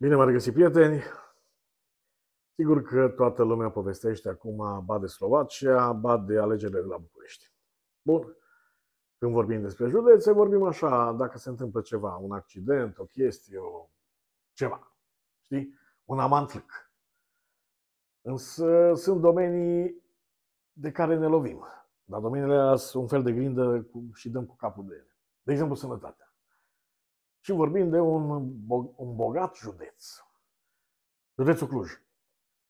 Bine m ar regăsit, prieteni! Sigur că toată lumea povestește acum ba de Slovacia, ba de alegerile de la București. Bun, când vorbim despre județe, vorbim așa, dacă se întâmplă ceva, un accident, o chestie, o... ceva. Știi? Un amantlic. Însă sunt domenii de care ne lovim. Dar domeniile sunt un fel de grindă cu, și dăm cu capul de ele. De exemplu, sănătatea. Și vorbim de un, un bogat județ, județul Cluj.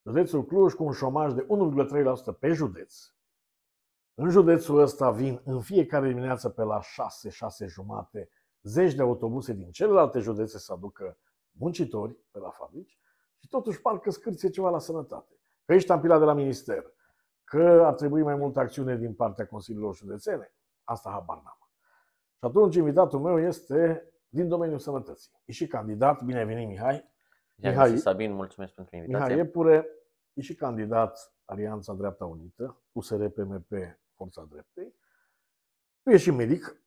Județul Cluj cu un șomaj de 1,3% pe județ. În județul ăsta vin în fiecare dimineață pe la 6-6 jumate zeci de autobuse din celelalte județe să aducă muncitori pe la fabrici și totuși parcă scârție ceva la sănătate. Că ești ampila de la minister, că ar trebui mai multă acțiune din partea Consiliilor Județene, asta habar n-am. Și atunci invitatul meu este din domeniul sănătății. E și candidat, bine ai venit Mihai. Mihai Sabin, mulțumesc pentru invitație. Mihai Iepure, e și candidat Alianța Dreapta Unită, USR PMP Forța Dreptei. Tu ești și medic.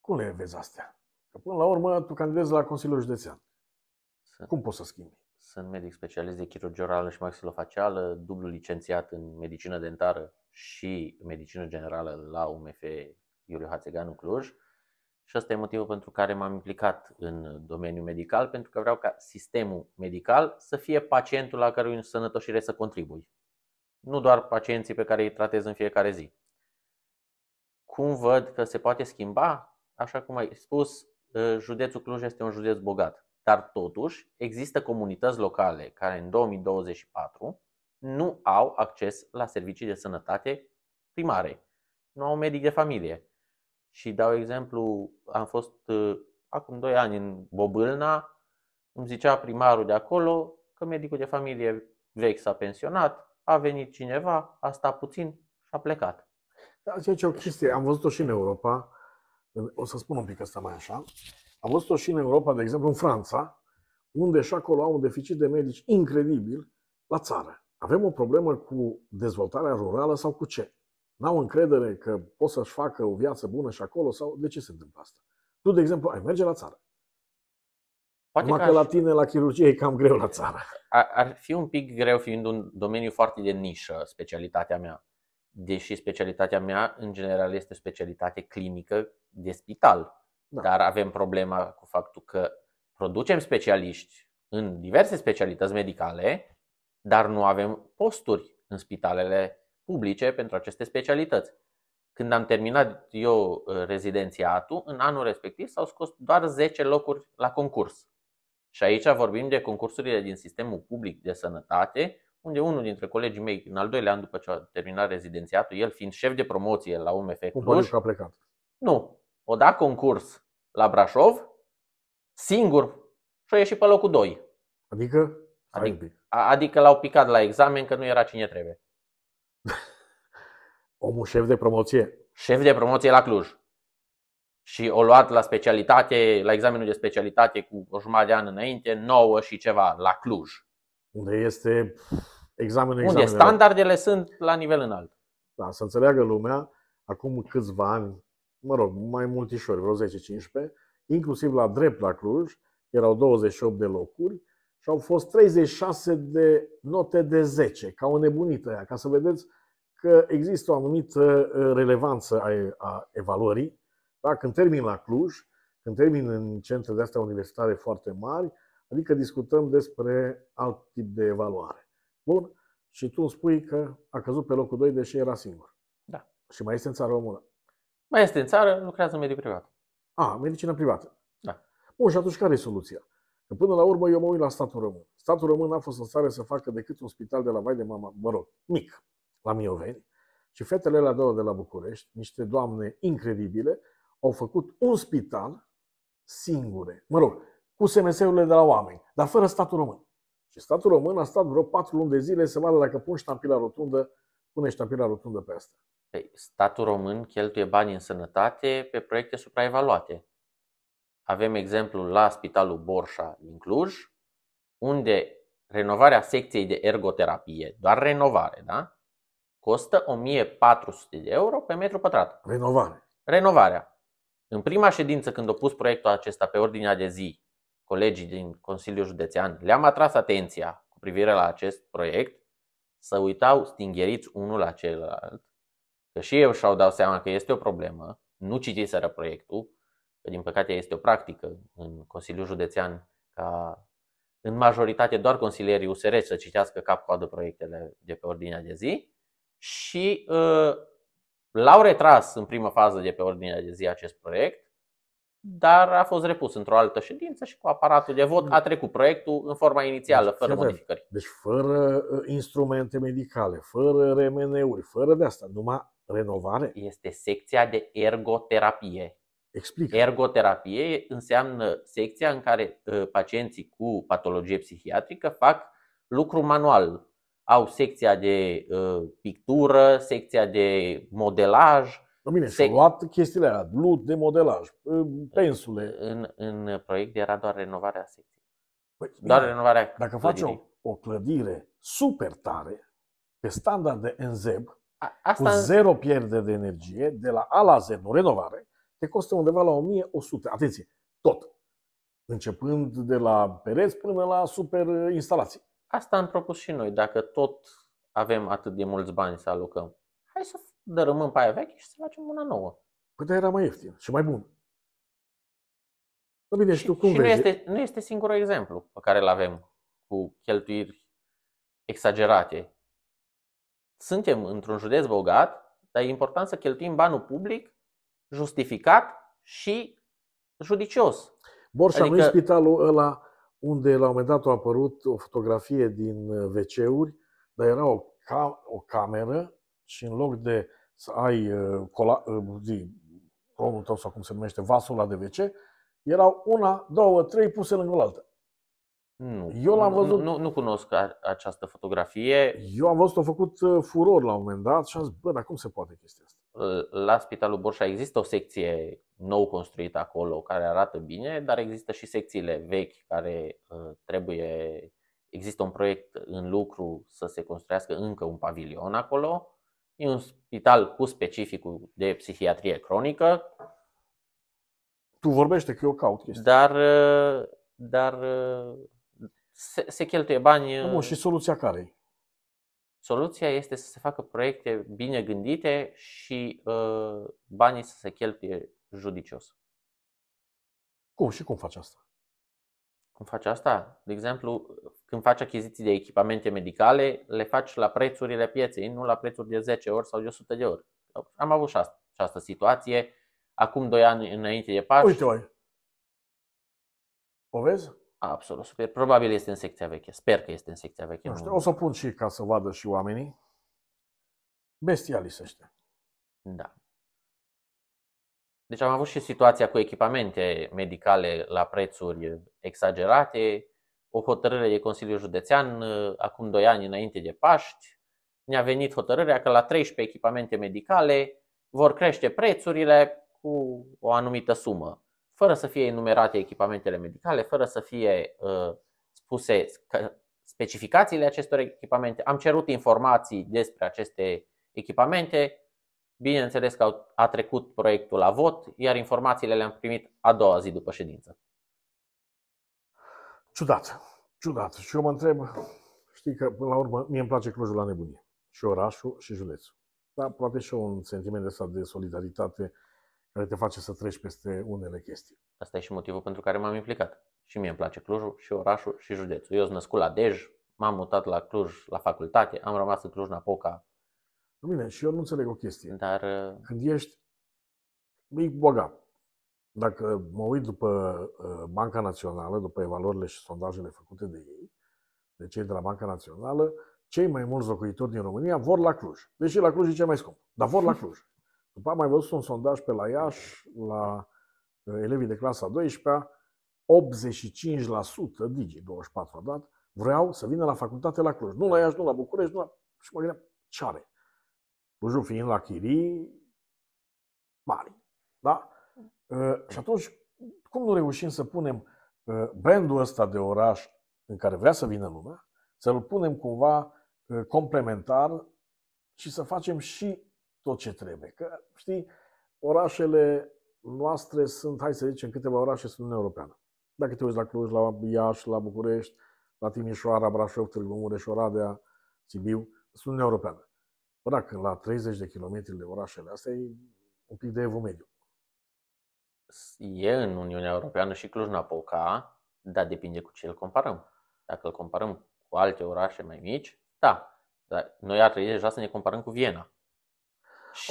Cum le vezi astea? Că până la urmă tu candidezi la Consiliul Județean. Sunt, Cum poți să schimbi? Sunt medic specialist de chirurgie orală și maxilofacială, dublu licențiat în medicină dentară și medicină generală la UMF Iuliu Hațeganu Cluj. Și ăsta e motivul pentru care m-am implicat în domeniul medical, pentru că vreau ca sistemul medical să fie pacientul la care în sănătoșire să contribui. Nu doar pacienții pe care îi tratez în fiecare zi. Cum văd că se poate schimba? Așa cum ai spus, ă, județul Cluj este un județ bogat, dar totuși există comunități locale care în 2024 nu au acces la servicii de sănătate primare. Nu au medic de familie și dau exemplu, am fost uh, acum 2 ani în Bobâlna, îmi zicea primarul de acolo că medicul de familie vechi s-a pensionat, a venit cineva, a stat puțin și a plecat. Da, aici e o chestie, am văzut-o și în Europa, o să spun un pic asta mai așa, am văzut-o și în Europa, de exemplu în Franța, unde și acolo au un deficit de medici incredibil la țară. Avem o problemă cu dezvoltarea rurală sau cu ce? n-au încredere că pot să-și facă o viață bună și acolo sau de ce se întâmplă asta? Tu, de exemplu, ai merge la țară. Poate Numai că, că aș... la tine, la chirurgie, e cam greu la țară. Ar, ar fi un pic greu, fiind un domeniu foarte de nișă, specialitatea mea. Deși specialitatea mea, în general, este o specialitate clinică de spital. Da. Dar avem problema cu faptul că producem specialiști în diverse specialități medicale, dar nu avem posturi în spitalele publice pentru aceste specialități. Când am terminat eu uh, rezidențiatul, în anul respectiv s-au scos doar 10 locuri la concurs. Și aici vorbim de concursurile din sistemul public de sănătate, unde unul dintre colegii mei, în al doilea an după ce a terminat rezidențiatul, el fiind șef de promoție la UMF Cluj, a plecat. Nu. O da concurs la Brașov, singur și a ieșit pe locul 2. Adică? Adică, adică l-au picat la examen că nu era cine trebuie. Omul șef de promoție. Șef de promoție la Cluj. Și o luat la specialitate, la examenul de specialitate cu o jumătate de an înainte, nouă și ceva, la Cluj. Unde este examenul Unde standardele sunt la nivel înalt. Da, să înțeleagă lumea, acum câțiva ani, mă rog, mai multișori, vreo 10-15, inclusiv la drept la Cluj, erau 28 de locuri și au fost 36 de note de 10, ca o nebunită aia, ca să vedeți că există o anumită relevanță a evaluării. Da? Când termin la Cluj, când termin în centre de astea universitare foarte mari, adică discutăm despre alt tip de evaluare. Bun? Și tu îmi spui că a căzut pe locul 2 deși era singur. Da. Și mai este în țară omul Mai este în țară, lucrează în mediul privat. A, medicină privată. Da. Bun, și atunci care e soluția? Că până la urmă eu mă uit la statul român. Statul român n-a fost în stare să facă decât un spital de la vai de mama, mă rog, mic, la Mioveni, și fetele la două de la București, niște doamne incredibile, au făcut un spital singure, mă rog, cu SMS-urile de la oameni, dar fără statul român. Și statul român a stat vreo patru luni de zile să vadă dacă pun ștampila rotundă, pune ștampila rotundă pe asta. Păi, statul român cheltuie bani în sănătate pe proiecte supraevaluate. Avem exemplul la Spitalul Borșa din Cluj, unde renovarea secției de ergoterapie, doar renovare, da? costă 1400 de euro pe metru pătrat. Renovare. Renovarea. În prima ședință când au pus proiectul acesta pe ordinea de zi, colegii din Consiliul Județean le-am atras atenția cu privire la acest proiect să uitau stingheriți unul la celălalt, că și eu și-au dat seama că este o problemă, nu citiseră proiectul, că din păcate este o practică în Consiliul Județean ca în majoritate doar consilierii USR să citească cap-coadă proiectele de pe ordinea de zi și uh, l-au retras în prima fază de pe ordinea de zi acest proiect, dar a fost repus într-o altă ședință și cu aparatul de vot a trecut proiectul în forma inițială, deci, fără modificări. Deci fără uh, instrumente medicale, fără RMN-uri, fără de asta, numai renovare. Este secția de ergoterapie. Explic. Ergoterapie înseamnă secția în care uh, pacienții cu patologie psihiatrică fac lucru manual, au secția de uh, pictură, secția de modelaj. În bine, sec... luat chestiile alea, lut de modelaj, uh, pensule. În, în proiect era doar renovarea secției. Păi, doar bine, renovarea Dacă faci o, o clădire super tare, pe standarde de ZEB, Asta... cu zero pierdere de energie, de la A la Z, nu renovare, te costă undeva la 1100. Atenție, tot. Începând de la pereți până la super instalații. Asta am propus și noi. Dacă tot avem atât de mulți bani să alocăm, hai să dărâmăm pe aia veche și să facem una nouă. Păi era mai ieftin și mai bun. bine, și, și tu cum și vezi? Nu este, nu este singurul exemplu pe care îl avem cu cheltuiri exagerate. Suntem într-un județ bogat, dar e important să cheltuim banul public justificat și judicios. Borșa adică... nu e spitalul ăla unde la un moment dat a apărut o fotografie din uh, wc dar era o, ca- o cameră și în loc de să ai uh, cola- uh, zi, rolul tău sau cum se numește, vasul la de WC, erau una, două, trei puse lângă altă. Nu, eu l-am văzut. Nu, nu, nu cunosc a, această fotografie. Eu am văzut-o făcut furor la un moment dat și am zis, bă, dar cum se poate chestia asta? la Spitalul Borșa există o secție nou construită acolo care arată bine, dar există și secțiile vechi care uh, trebuie există un proiect în lucru să se construiască încă un pavilion acolo. E un spital cu specificul de psihiatrie cronică. Tu vorbește că eu caut chestia. Dar, uh, dar uh, se, se cheltuie bani. Bun, da, și soluția care Soluția este să se facă proiecte bine gândite și uh, banii să se cheltuie judicios. Cum și cum faci asta? Cum faci asta? De exemplu, când faci achiziții de echipamente medicale, le faci la prețurile pieței, nu la prețuri de 10 ori sau de 100 de ori. Am avut și asta, și asta situație acum 2 ani înainte de Paști. Uite, oi. O vezi? Absolut super. Probabil este în secția veche. Sper că este în secția veche. Nu știu, o să pun și ca să vadă și oamenii. Bestialisește. Da. Deci am avut și situația cu echipamente medicale la prețuri exagerate, o hotărâre de Consiliul Județean uh, acum 2 ani înainte de Paști. Ne-a venit hotărârea că la 13 echipamente medicale vor crește prețurile cu o anumită sumă fără să fie enumerate echipamentele medicale, fără să fie uh, spuse specificațiile acestor echipamente. Am cerut informații despre aceste echipamente. Bineînțeles că a trecut proiectul la vot, iar informațiile le-am primit a doua zi după ședință. Ciudat, ciudat. Și eu mă întreb, știi că până la urmă mie îmi place Clujul la nebunie și orașul și județul. Dar poate și eu un sentiment de, de solidaritate care te face să treci peste unele chestii. Asta e și motivul pentru care m-am implicat. Și mie îmi place Clujul, și orașul, și județul. Eu sunt născut la Dej, m-am mutat la Cluj, la facultate, am rămas în Cluj-Napoca. Bine, și eu nu înțeleg o chestie. Dar... Uh, Când ești mic bogat, dacă mă uit după uh, Banca Națională, după evaluările și sondajele făcute de ei, de cei de la Banca Națională, cei mai mulți locuitori din România vor la Cluj. Deși la Cluj e cel mai scump, dar vor la Cluj. După am mai văzut un sondaj pe la Iași, la uh, elevii de clasa 12-a, 85%, Digi24 a dat, vreau să vină la facultate la Cluj. Nu la Iași, nu la București, nu la... Și mă gândeam, ce are? Clujul fiind la chirii mari. Da? Uh, și atunci, cum nu reușim să punem uh, brandul ăsta de oraș în care vrea să vină lumea, să-l punem cumva complementar și să facem și tot ce trebuie. Că, știi, orașele noastre sunt, hai să zicem, câteva orașe sunt Uniunea Europeană. Dacă te uiți la Cluj, la Iași, la București, la Timișoara, Brașov, Târgu Mureș, Oradea, Sibiu, sunt Uniunea Europeană. dacă la 30 de kilometri de orașele astea e un pic de evul mediu. E în Uniunea Europeană și Cluj-Napoca, dar depinde cu ce îl comparăm. Dacă îl comparăm cu alte orașe mai mici, da. Dar noi ar trebui deja să ne comparăm cu Viena.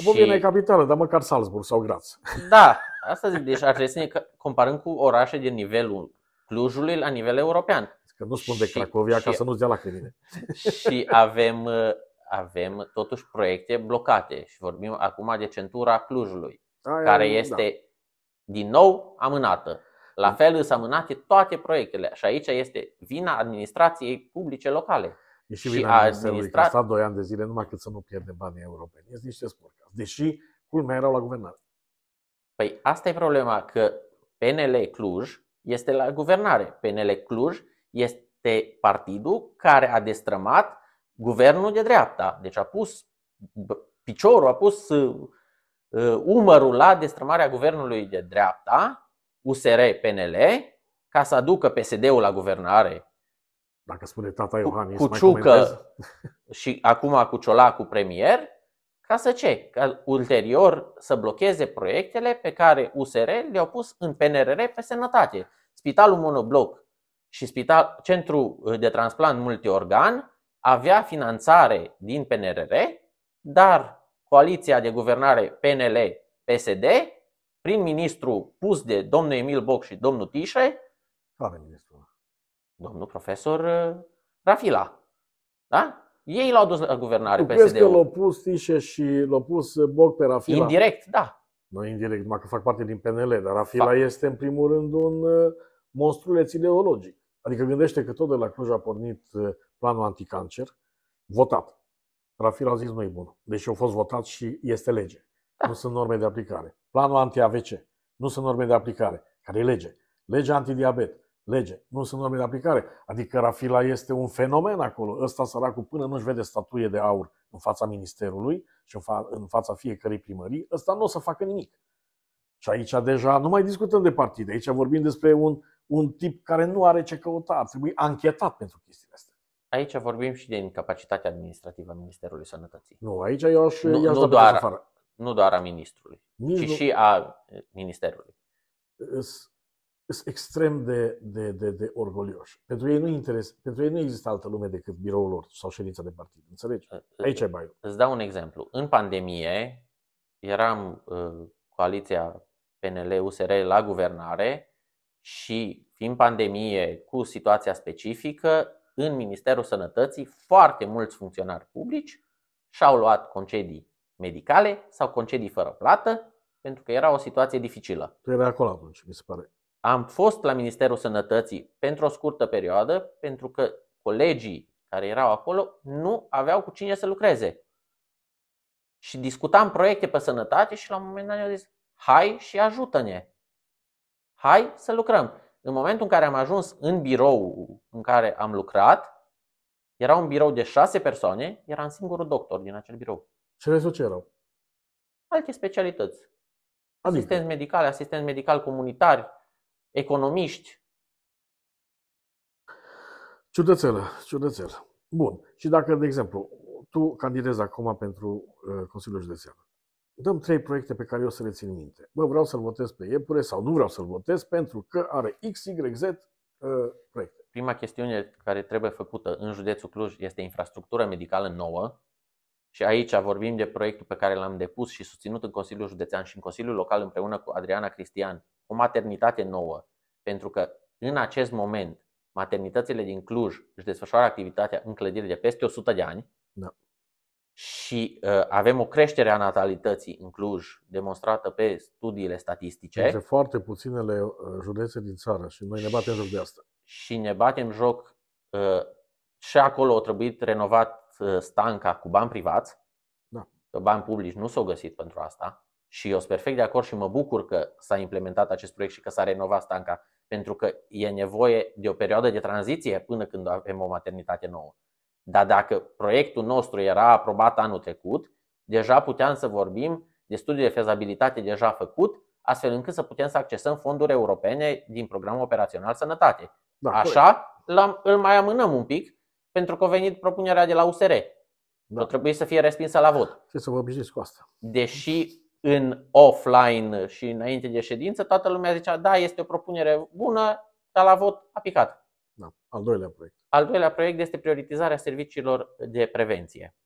Bobina e capitală, dar măcar Salzburg sau Graz. Da, asta zic. Deci ar trebui să ne comparăm cu orașe din nivelul Clujului la nivel european. Că nu spun de Cracovia și, ca să nu-ți dea lacrimile. Și avem, uh, avem totuși proiecte blocate și vorbim acum de centura Clujului, Aia, da, care da. este da. din nou amânată. La mm. fel sunt amânate toate proiectele și aici este vina administrației publice locale. Deși și a administrat... că stat 2 ani de zile numai cât să nu pierde banii europeni. Este niște sporcați. Deși culmea erau la guvernare. Păi asta e problema, că PNL Cluj este la guvernare. PNL Cluj este partidul care a destrămat guvernul de dreapta. Deci a pus piciorul, a pus uh, uh, umărul la destrămarea guvernului de dreapta, USR-PNL, ca să aducă PSD-ul la guvernare dacă spune tata Iohannis, cu, cu ciucă și acum cu Ciolacu premier, ca să ce? Ca ulterior să blocheze proiectele pe care USR le-au pus în PNRR pe sănătate. Spitalul Monobloc și spital, Centrul de Transplant Multiorgan avea finanțare din PNRR, dar coaliția de guvernare PNL-PSD, prin ministru pus de domnul Emil Boc și domnul Tișe, domnul profesor uh, Rafila. Da? Ei l-au dus la guvernare tu PSD-ul. că l-au pus Tișe și l-au pus uh, Boc pe Rafila? Indirect, da. Nu indirect, numai că fac parte din PNL, dar Rafila fac. este în primul rând un uh, monstruleț ideologic. Adică gândește că tot de la Cluj a pornit planul anticancer, votat. Rafila a zis nu e bun, deși a fost votat și este lege. Da. Nu sunt norme de aplicare. Planul anti-AVC, nu sunt norme de aplicare, care e lege. Legea antidiabet, lege. Nu sunt norme de aplicare. Adică Rafila este un fenomen acolo. Ăsta săracul până nu-și vede statuie de aur în fața ministerului și în, fa- în fața fiecărei primării, ăsta nu o să facă nimic. Și aici deja nu mai discutăm de partide. Aici vorbim despre un, un tip care nu are ce căuta. Ar trebui anchetat pentru chestiile astea. Aici vorbim și de incapacitatea administrativă a Ministerului Sănătății. Nu, aici eu aș, nu, aș nu da doar, Nu doar a ministrului, Nici ci nu... și a ministerului sunt extrem de, de, de, de orgolioși. Pentru ei, nu interes, pentru ei nu există altă lume decât biroul lor sau ședința de partid. Înțelegi? Ă, ă, Aici e baiul. Îți dau un exemplu. În pandemie eram uh, coaliția PNL-USR la guvernare și fiind pandemie cu situația specifică, în Ministerul Sănătății foarte mulți funcționari publici și-au luat concedii medicale sau concedii fără plată pentru că era o situație dificilă. Tu erai acolo atunci, mi se pare. Am fost la Ministerul Sănătății pentru o scurtă perioadă, pentru că colegii care erau acolo nu aveau cu cine să lucreze. Și discutam proiecte pe sănătate și la un moment dat ne-au zis, hai și ajută-ne. Hai să lucrăm. În momentul în care am ajuns în birou în care am lucrat, era un birou de șase persoane, eram singurul doctor din acel birou. Ce restul ce erau? Alte specialități. Adică. Asistenți medicali, asistenți medicali comunitari, economiști. Ciudățelă, ciudățelă. Bun. Și dacă, de exemplu, tu candidezi acum pentru uh, Consiliul Județean, dăm trei proiecte pe care eu să le țin minte. Bă, vreau să-l votez pe Iepure sau nu vreau să-l votez pentru că are X, Y, Z uh, proiecte. Prima chestiune care trebuie făcută în județul Cluj este infrastructura medicală nouă și aici vorbim de proiectul pe care l-am depus și susținut în Consiliul Județean și în Consiliul Local împreună cu Adriana Cristian o maternitate nouă, pentru că în acest moment maternitățile din Cluj își desfășoară activitatea în clădiri de peste 100 de ani da. și uh, avem o creștere a natalității în Cluj demonstrată pe studiile statistice. Dintre foarte puținele uh, județe din țară și noi ne batem joc de asta. Și ne batem joc uh, și acolo a trebuit renovat uh, stanca cu bani privați, da. că bani publici nu s-au găsit pentru asta și eu sunt perfect de acord și mă bucur că s-a implementat acest proiect și că s-a renovat stanca, pentru că e nevoie de o perioadă de tranziție până când avem o maternitate nouă. Dar dacă proiectul nostru era aprobat anul trecut, deja puteam să vorbim de studii de fezabilitate deja făcut, astfel încât să putem să accesăm fonduri europene din programul operațional Sănătate. Da, Așa îl mai amânăm un pic, pentru că a venit propunerea de la USR. Da. trebuie să fie respinsă la vot. Trebuie să vă obișnuiți cu asta. Deși în offline și înainte de ședință, toată lumea zicea, da, este o propunere bună, dar la vot a picat. Da, al doilea proiect. Al doilea proiect este prioritizarea serviciilor de prevenție.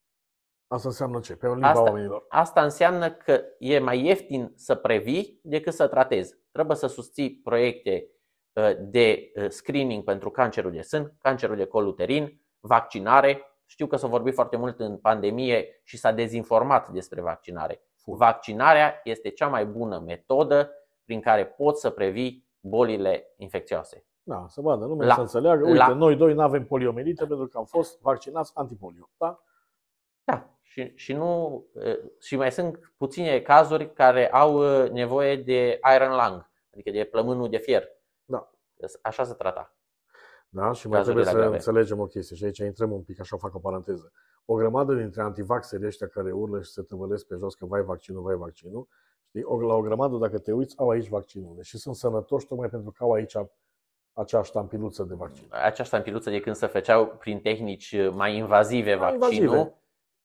Asta înseamnă ce? Pe limba asta, oamenilor. Asta înseamnă că e mai ieftin să previi decât să tratezi. Trebuie să susții proiecte uh, de uh, screening pentru cancerul de sân, cancerul de col uterin, vaccinare. Știu că s-a vorbit foarte mult în pandemie și s-a dezinformat despre vaccinare. Vaccinarea este cea mai bună metodă prin care poți să previi bolile infecțioase. Da, să vadă lumea la, să înțeleagă. Uite, la, noi doi nu avem poliomielită pentru că am fost vaccinați antipolio. Da? Da. Și, și, nu, și mai sunt puține cazuri care au nevoie de iron lung, adică de plămânul de fier. Da. Deci, așa se trata. Da, și mai trebuie să grave. înțelegem o chestie și aici intrăm un pic, așa fac o paranteză o grămadă dintre antivaxeri ăștia care urlă și se tăvălesc pe jos că vai vaccinul, vai vaccinul, știi, o, la o grămadă, dacă te uiți, au aici vaccinurile și sunt sănătoși tocmai pentru că au aici acea ștampiluță de vaccin. Acea ștampiluță de când se făceau prin tehnici mai invazive mai vaccinul, invazive.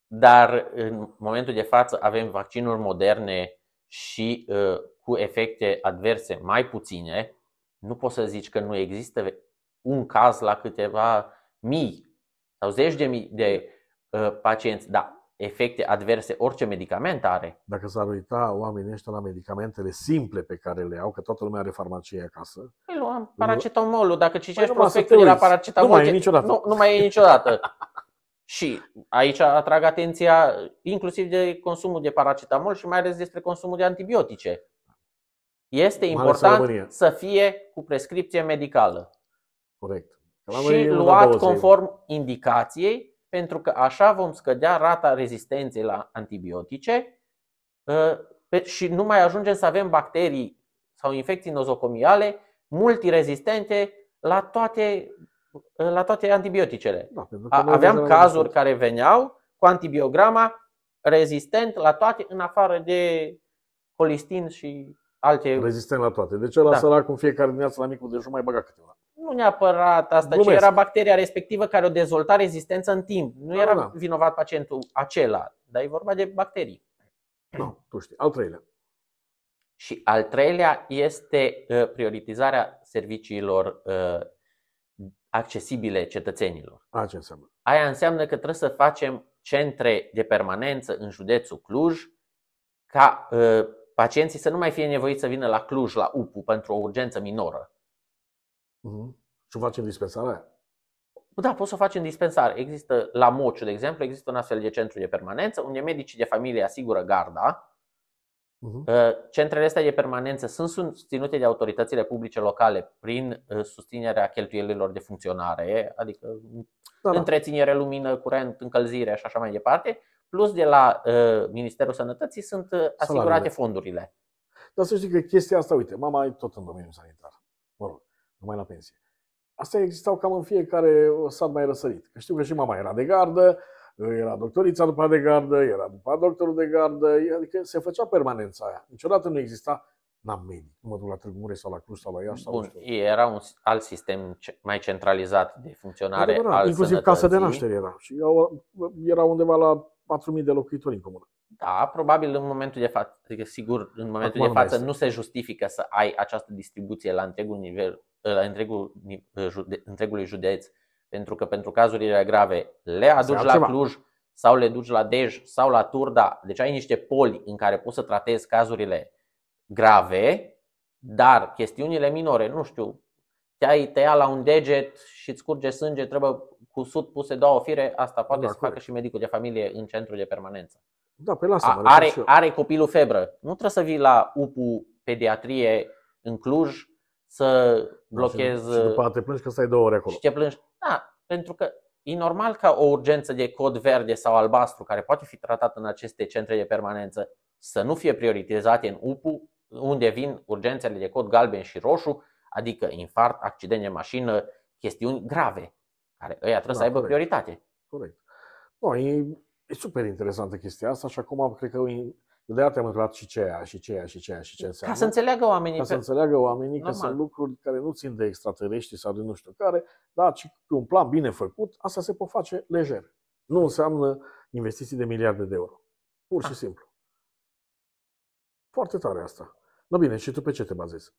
dar în momentul de față avem vaccinuri moderne și uh, cu efecte adverse mai puține, nu poți să zici că nu există un caz la câteva mii sau zeci de mii de Uh, pacienți. Da, efecte adverse orice medicament are. Dacă s-ar uita oamenii ăștia la medicamentele simple pe care le au, că toată lumea are farmacie acasă. Îi păi luam paracetamolul, dacă citești păi prospectul la paracetamol. Nu mai e niciodată. Nu, nu mai e niciodată. și aici atrag atenția inclusiv de consumul de paracetamol și mai ales despre consumul de antibiotice. Este important să fie cu prescripție medicală. Corect. Și luat conform indicației pentru că așa vom scădea rata rezistenței la antibiotice uh, și nu mai ajungem să avem bacterii sau infecții nozocomiale multirezistente la toate, uh, la toate antibioticele. Da, Aveam cazuri care veneau cu antibiograma rezistent la toate în afară de colistin și alte... Rezistent la toate. Deci la da. sărac în fiecare dimineață la micul dejun mai băga câteva. Nu neapărat asta, Glumesc. ci era bacteria respectivă care o dezvolta rezistență în timp. Nu da, da, era da. vinovat pacientul acela, dar e vorba de bacterii. Nu, no, tu știi. Al treilea. Și al treilea este uh, prioritizarea serviciilor uh, accesibile cetățenilor. A, ce înseamnă? Aia înseamnă că trebuie să facem centre de permanență în județul Cluj ca uh, pacienții să nu mai fie nevoiți să vină la Cluj, la UPU, pentru o urgență minoră. Uh-huh. Și o faci dispensare? Da, poți să o faci în dispensare. Există la Mociu, de exemplu, există un astfel de centru de permanență unde medicii de familie asigură garda. Uh-huh. Centrele astea de permanență sunt susținute de autoritățile publice locale prin uh, susținerea cheltuielilor de funcționare, adică da, da. întreținere, lumină, curent, încălzire și așa mai departe, plus de la uh, Ministerul Sănătății sunt uh, asigurate Salarele. fondurile. Dar să știi că chestia asta, uite, mama e tot în domeniul sanitar numai la pensie. Astea existau cam în fiecare uh, sat mai răsărit. Că știu că și mama era de gardă, uh, era doctorița după de gardă, era după doctorul de gardă, adică se făcea permanența aia. Niciodată nu exista n-am medic, nu mă duc la Târgu Mureș sau la Cluj sau la Iași. Sau Bun, sau era un alt sistem mai centralizat de funcționare Adevărat, al Inclusiv sănătății. casa de naștere era și uh, era undeva la 4.000 de locuitori în comună. Da, probabil în momentul de față, adică sigur, în momentul Acum de față nu se justifică să ai această distribuție la întregul nivel Uh, la întregul, uh, jude, întregului județ, pentru că pentru cazurile grave le aduci la Cluj sau le duci la Dej sau la Turda, deci ai niște poli în care poți să tratezi cazurile grave, dar chestiunile minore, nu știu, te-ai tăiat la un deget și îți curge sânge, trebuie cu sut puse două fire, asta poate da, să facă și medicul de familie în centru de permanență. Da, pe păi lasă, are, are copilul febră. Nu trebuie să vii la UPU pediatrie în Cluj să blochezi... Și după te plângi că stai două ore acolo. Și te plângi. Da, pentru că e normal ca o urgență de cod verde sau albastru, care poate fi tratată în aceste centre de permanență, să nu fie prioritizate în UPU, unde vin urgențele de cod galben și roșu, adică infart, accident de mașină, chestiuni grave, care ăia trebuie da, să aibă corect. prioritate. Corect. No, e, e super interesantă chestia asta și acum cred că de asta am întrebat și aia, și aia, și aia, și ce înseamnă. Ca să înțeleagă oamenii. Ca pe... să înțeleagă oamenii Normal. că sunt lucruri care nu țin de extraterestri sau de nu știu care, dar ci pe un plan bine făcut, asta se pot face lejer. Nu înseamnă investiții de miliarde de euro. Pur și ah. simplu. Foarte tare asta. No bine, și tu pe ce te bazezi?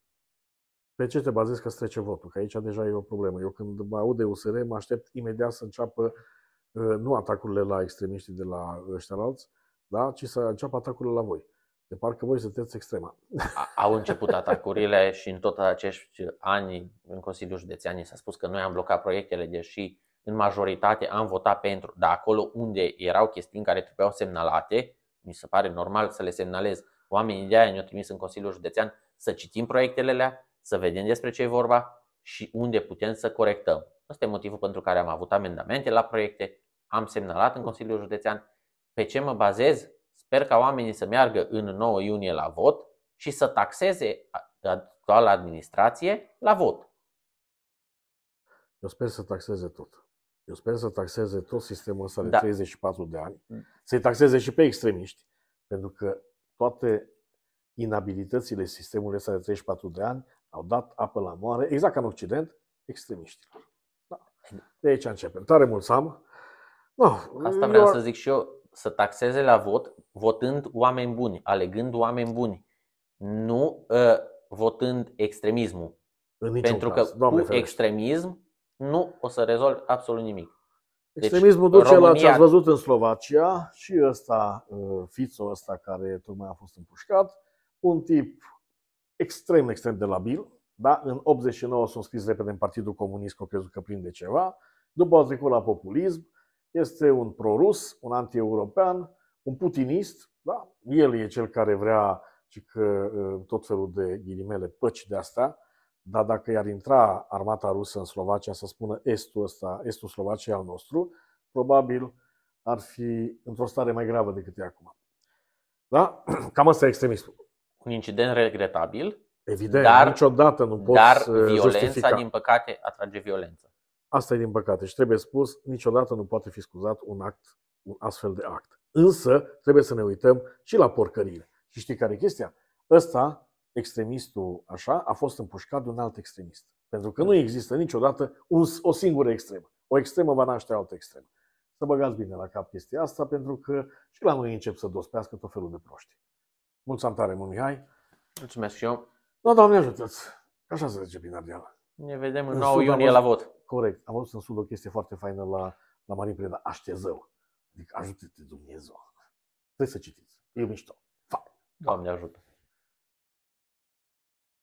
Pe ce te bazezi că strece votul? Că aici deja e o problemă. Eu când mă aud de USR, mă aștept imediat să înceapă uh, nu atacurile la extremiștii de la ăștia alți, da? ci să înceapă atacurile la voi. De parcă voi sunteți extrema. Au început atacurile și în tot acești ani în Consiliul Județean s-a spus că noi am blocat proiectele, deși în majoritate am votat pentru, dar acolo unde erau chestiuni care trebuiau semnalate, mi se pare normal să le semnalez. Oamenii de aia ne-au trimis în Consiliul Județean să citim proiectele alea, să vedem despre ce e vorba și unde putem să corectăm. Asta e motivul pentru care am avut amendamente la proiecte, am semnalat în Consiliul Județean pe ce mă bazez? Sper ca oamenii să meargă în 9 iunie la vot și să taxeze actuala administrație la vot. Eu sper să taxeze tot. Eu sper să taxeze tot sistemul ăsta de da. 34 de ani, mm. să-i taxeze și pe extremiști, pentru că toate inabilitățile sistemului ăsta de 34 de ani au dat apă la moare, exact ca în Occident, extremiștilor. Da. De aici începem. Tare mult, No, Asta vreau eu... să zic și eu să taxeze la vot votând oameni buni, alegând oameni buni, nu uh, votând extremismul. Pentru caz. că Doamne cu extremism nu o să rezolvi absolut nimic. Deci, extremismul deci, duce România... la ce ați văzut în Slovacia și ăsta, ă, Fițo ăsta care tocmai a fost împușcat, un tip extrem, extrem de labil, da? în 89 sunt scris repede în Partidul Comunist că au crezut că prinde ceva, după au trecut la populism, este un prorus, un anti-european, un putinist, da? el e cel care vrea și că, tot felul de ghilimele păci de asta, dar dacă i-ar intra armata rusă în Slovacia să spună estul ăsta, estul Slovaciei al nostru, probabil ar fi într-o stare mai gravă decât e acum. Da? Cam asta e extremismul. Un incident regretabil, Evident, dar, niciodată nu poți Dar uh, violența, justifica. din păcate, atrage violență. Asta e din păcate și trebuie spus, niciodată nu poate fi scuzat un act, un astfel de act. Însă trebuie să ne uităm și la porcările. Și știi care e chestia? Ăsta, extremistul așa, a fost împușcat de un alt extremist. Pentru că nu există niciodată un, o singură extremă. O extremă va naște altă extremă. Să băgați bine la cap chestia asta, pentru că și la noi încep să dospească tot felul de proști. Mulțumesc tare mă, Mihai. Mulțumesc și eu. Da, Doamne, ajutați. Așa se zice bine Ardeal. Ne vedem în, în 9 iunie la vot. Corect. Am văzut în Sud o chestie foarte faină la, la Marin Preda, aștezău. Adică ajută-te Dumnezeu. Trebuie să citiți. E mișto. Fa. Doamne ajută.